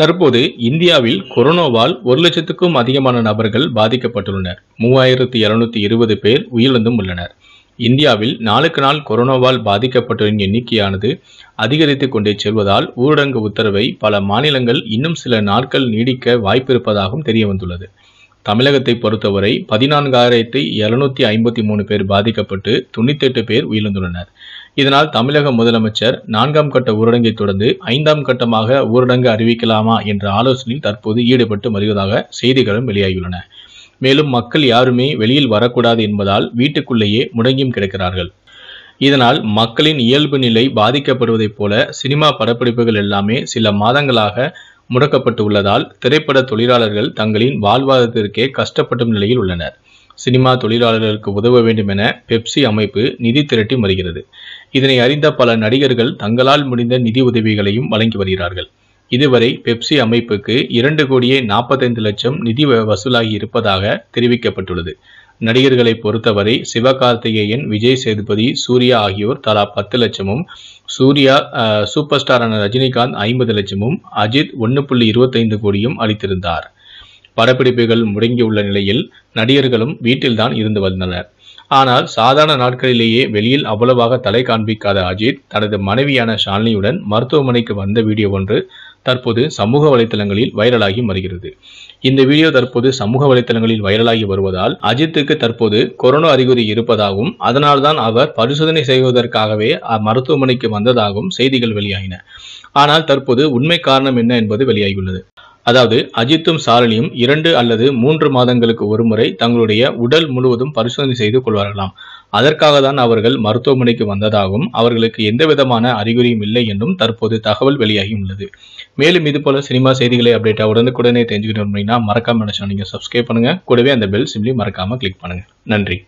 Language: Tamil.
தற்போது இந்தியாவில் கொரோனாவால் ஒரு லட்சத்துக்கும் அதிகமான நபர்கள் பாதிக்கப்பட்டுள்ளனர் மூவாயிரத்தி இருநூத்தி இருபது பேர் உயிரிழந்தும் உள்ளனர் இந்தியாவில் நாளுக்கு நாள் கொரோனாவால் பாதிக்கப்பட்டோரின் எண்ணிக்கையானது அதிகரித்து கொண்டே செல்வதால் ஊரடங்கு உத்தரவை பல மாநிலங்கள் இன்னும் சில நாட்கள் நீடிக்க வாய்ப்பிருப்பதாகவும் தெரிய வந்துள்ளது தமிழகத்தை பொறுத்தவரை பதினான்காயிரத்தி இருநூத்தி ஐம்பத்தி மூணு பேர் பாதிக்கப்பட்டு எட்டு பேர் உயிரிழந்துள்ளனர் இதனால் தமிழக முதலமைச்சர் நான்காம் கட்ட ஊரடங்கை தொடர்ந்து ஐந்தாம் கட்டமாக ஊரடங்கு அறிவிக்கலாமா என்ற ஆலோசனையில் தற்போது ஈடுபட்டு வருவதாக செய்திகளும் வெளியாகியுள்ளன மேலும் மக்கள் யாருமே வெளியில் வரக்கூடாது என்பதால் வீட்டுக்குள்ளேயே முடங்கியும் கிடக்கிறார்கள் இதனால் மக்களின் இயல்பு நிலை பாதிக்கப்படுவதைப் போல சினிமா படப்பிடிப்புகள் எல்லாமே சில மாதங்களாக முடக்கப்பட்டு உள்ளதால் திரைப்பட தொழிலாளர்கள் தங்களின் வாழ்வாதாரத்திற்கே கஷ்டப்படும் நிலையில் உள்ளனர் சினிமா தொழிலாளர்களுக்கு உதவ வேண்டும் என பெப்சி அமைப்பு நிதி திரட்டி வருகிறது இதனை அறிந்த பல நடிகர்கள் தங்களால் முடிந்த நிதி உதவிகளையும் வழங்கி வருகிறார்கள் இதுவரை பெப்சி அமைப்புக்கு இரண்டு கோடியே நாற்பத்தைந்து லட்சம் நிதி வசூலாகி இருப்பதாக தெரிவிக்கப்பட்டுள்ளது நடிகர்களை பொறுத்தவரை சிவகார்த்திகேயன் விஜய் சேதுபதி சூர்யா ஆகியோர் தலா பத்து லட்சமும் சூர்யா சூப்பர் ஸ்டாரான ரஜினிகாந்த் ஐம்பது லட்சமும் அஜித் ஒன்று புள்ளி இருபத்தைந்து கோடியும் அளித்திருந்தார் படப்பிடிப்புகள் முடங்கியுள்ள நிலையில் நடிகர்களும் வீட்டில்தான் இருந்து வந்தனர் ஆனால் சாதாரண நாட்களிலேயே வெளியில் அவ்வளவாக தலை காண்பிக்காத அஜித் தனது மனைவியான ஷாலினியுடன் மருத்துவமனைக்கு வந்த வீடியோ ஒன்று தற்போது சமூக வலைதளங்களில் வைரலாகி வருகிறது இந்த வீடியோ தற்போது சமூக வலைதளங்களில் வைரலாகி வருவதால் அஜித்துக்கு தற்போது கொரோனா அறிகுறி இருப்பதாகவும் அதனால்தான் அவர் பரிசோதனை செய்வதற்காகவே மருத்துவமனைக்கு வந்ததாகவும் செய்திகள் வெளியாகின ஆனால் தற்போது உண்மை காரணம் என்ன என்பது வெளியாகியுள்ளது அதாவது அஜித்தும் சாரணியும் இரண்டு அல்லது மூன்று மாதங்களுக்கு ஒருமுறை தங்களுடைய உடல் முழுவதும் பரிசோதனை செய்து கொள்வார்களாம் அதற்காக தான் அவர்கள் மருத்துவமனைக்கு வந்ததாகவும் அவர்களுக்கு எந்த விதமான அறிகுறியும் இல்லை என்றும் தற்போது தகவல் வெளியாகி உள்ளது மேலும் இது போல சினிமா செய்திகளை அப்டேட்டாக உடனுக்குடனே தெரிஞ்சுக்கணும் அப்படின்னா மறக்காம நினைச்சோம் நீங்கள் சப்ஸ்கிரைப் பண்ணுங்க கூடவே அந்த பெல் சிம்லி மறக்காம கிளிக் பண்ணுங்க நன்றி